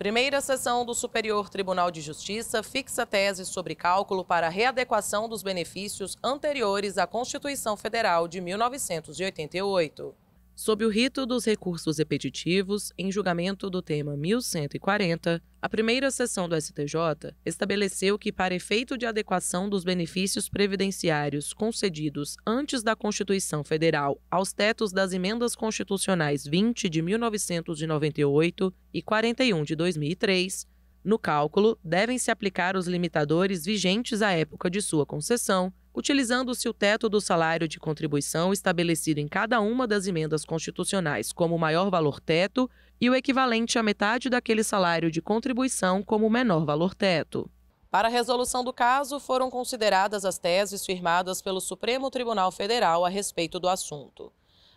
Primeira sessão do Superior Tribunal de Justiça fixa tese sobre cálculo para readequação dos benefícios anteriores à Constituição Federal de 1988. Sob o rito dos recursos repetitivos, em julgamento do tema 1140, a primeira sessão do STJ estabeleceu que, para efeito de adequação dos benefícios previdenciários concedidos antes da Constituição Federal aos tetos das emendas constitucionais 20 de 1998 e 41 de 2003, no cálculo, devem-se aplicar os limitadores vigentes à época de sua concessão, utilizando-se o teto do salário de contribuição estabelecido em cada uma das emendas constitucionais como maior valor teto e o equivalente à metade daquele salário de contribuição como menor valor teto. Para a resolução do caso, foram consideradas as teses firmadas pelo Supremo Tribunal Federal a respeito do assunto.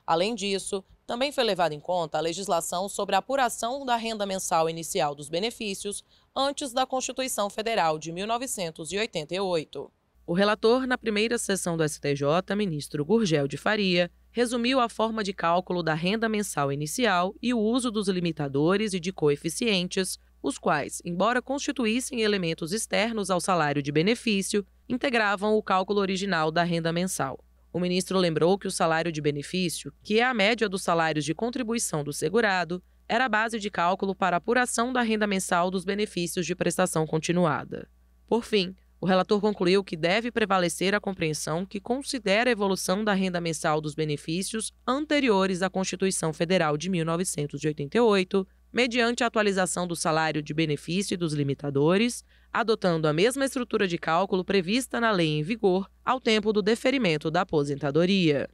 Além disso, também foi levada em conta a legislação sobre a apuração da renda mensal inicial dos benefícios antes da Constituição Federal de 1988. O relator, na primeira sessão do STJ, ministro Gurgel de Faria, resumiu a forma de cálculo da renda mensal inicial e o uso dos limitadores e de coeficientes, os quais, embora constituíssem elementos externos ao salário de benefício, integravam o cálculo original da renda mensal. O ministro lembrou que o salário de benefício, que é a média dos salários de contribuição do segurado, era a base de cálculo para a apuração da renda mensal dos benefícios de prestação continuada. Por fim, o relator concluiu que deve prevalecer a compreensão que considera a evolução da renda mensal dos benefícios anteriores à Constituição Federal de 1988, mediante a atualização do salário de benefício e dos limitadores, adotando a mesma estrutura de cálculo prevista na lei em vigor ao tempo do deferimento da aposentadoria.